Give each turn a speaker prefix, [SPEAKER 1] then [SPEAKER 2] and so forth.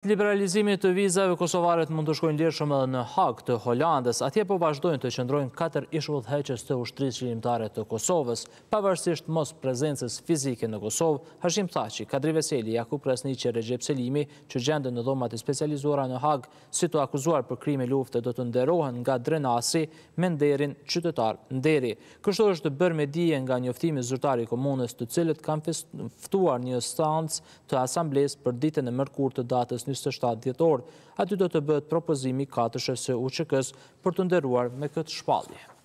[SPEAKER 1] Liberalizimit të vizave kosovaret mund të shkojnë shumë dhe në hak të Hollandës, atje po vazhdojnë të qëndrojnë katër ishullë dheqës të ushtrisë qilimtare të Kosovës, pavarësisht mos prezencës fizike në Kosovë, tha që Kadri Veseli, Jakub Rasni që Regjep Selimi, që gjende në dhomat e specializuara në hak, si të akuzuar për krimi luftë dhe të nderohen nga drenasi me nderin qytetar nderi. Kështu është të bërë me dije nga njoftimi zërtari komunës të cilët kanë ftuar një të asambles për ditën 27 djetor. Aty do të bëtë propozimi 4 shëse u s për të nderuar me këtë shpalje.